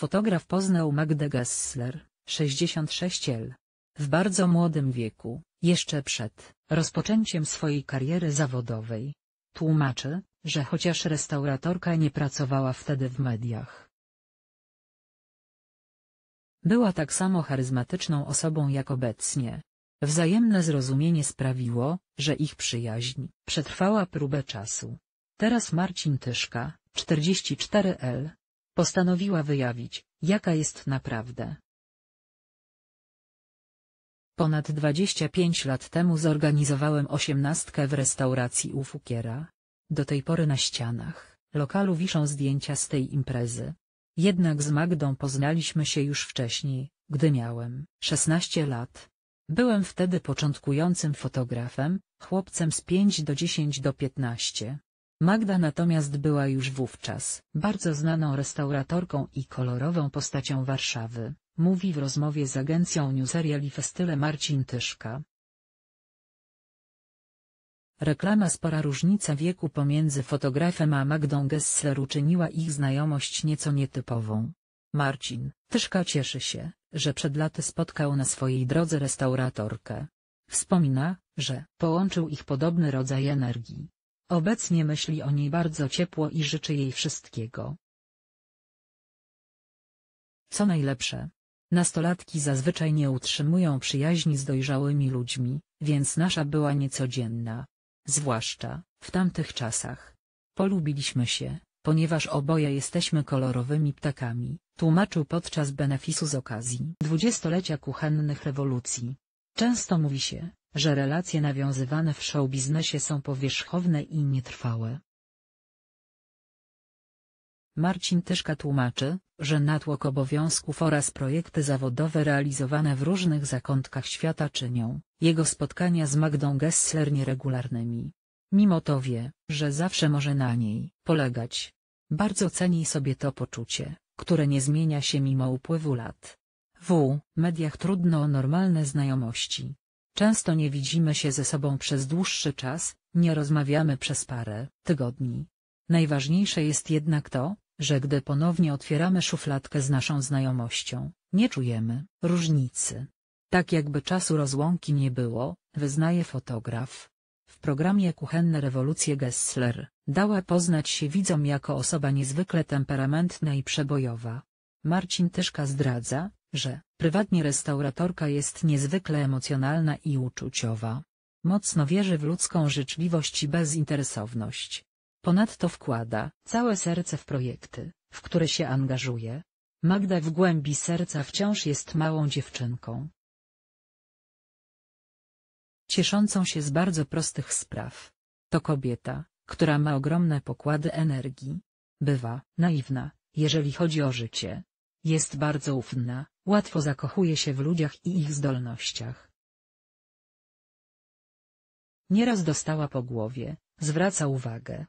Fotograf poznał Magdę Gessler, 66L. W bardzo młodym wieku, jeszcze przed rozpoczęciem swojej kariery zawodowej. Tłumaczy, że chociaż restauratorka nie pracowała wtedy w mediach. Była tak samo charyzmatyczną osobą jak obecnie. Wzajemne zrozumienie sprawiło, że ich przyjaźń przetrwała próbę czasu. Teraz Marcin Tyszka, 44L, Postanowiła wyjawić, jaka jest naprawdę. Ponad 25 lat temu zorganizowałem osiemnastkę w restauracji u Fukiera. Do tej pory na ścianach lokalu wiszą zdjęcia z tej imprezy. Jednak z Magdą poznaliśmy się już wcześniej, gdy miałem 16 lat. Byłem wtedy początkującym fotografem, chłopcem z 5 do 10 do 15. Magda natomiast była już wówczas bardzo znaną restauratorką i kolorową postacią Warszawy, mówi w rozmowie z agencją Newserial i Festyle Marcin Tyszka. Reklama Spora różnica wieku pomiędzy fotografem a Magdą Gessler uczyniła ich znajomość nieco nietypową. Marcin Tyszka cieszy się, że przed laty spotkał na swojej drodze restauratorkę. Wspomina, że połączył ich podobny rodzaj energii. Obecnie myśli o niej bardzo ciepło i życzy jej wszystkiego. Co najlepsze. Nastolatki zazwyczaj nie utrzymują przyjaźni z dojrzałymi ludźmi, więc nasza była niecodzienna. Zwłaszcza, w tamtych czasach. Polubiliśmy się, ponieważ oboje jesteśmy kolorowymi ptakami, tłumaczył podczas benefisu z okazji dwudziestolecia kuchennych rewolucji. Często mówi się, że relacje nawiązywane w showbiznesie są powierzchowne i nietrwałe. Marcin Tyszka tłumaczy, że natłok obowiązków oraz projekty zawodowe realizowane w różnych zakątkach świata czynią jego spotkania z Magdą Gessler nieregularnymi. Mimo to wie, że zawsze może na niej polegać. Bardzo ceni sobie to poczucie, które nie zmienia się mimo upływu lat. W mediach trudno o normalne znajomości. Często nie widzimy się ze sobą przez dłuższy czas, nie rozmawiamy przez parę tygodni. Najważniejsze jest jednak to, że gdy ponownie otwieramy szufladkę z naszą znajomością, nie czujemy różnicy. Tak jakby czasu rozłąki nie było, wyznaje fotograf. W programie Kuchenne rewolucje Gessler dała poznać się widzom jako osoba niezwykle temperamentna i przebojowa. Marcin Tyszka zdradza, że prywatnie restauratorka jest niezwykle emocjonalna i uczuciowa. Mocno wierzy w ludzką życzliwość i bezinteresowność. Ponadto wkłada całe serce w projekty, w które się angażuje. Magda w głębi serca wciąż jest małą dziewczynką. Cieszącą się z bardzo prostych spraw. To kobieta, która ma ogromne pokłady energii. Bywa naiwna, jeżeli chodzi o życie, jest bardzo ufna, łatwo zakochuje się w ludziach i ich zdolnościach. Nieraz dostała po głowie, zwraca uwagę.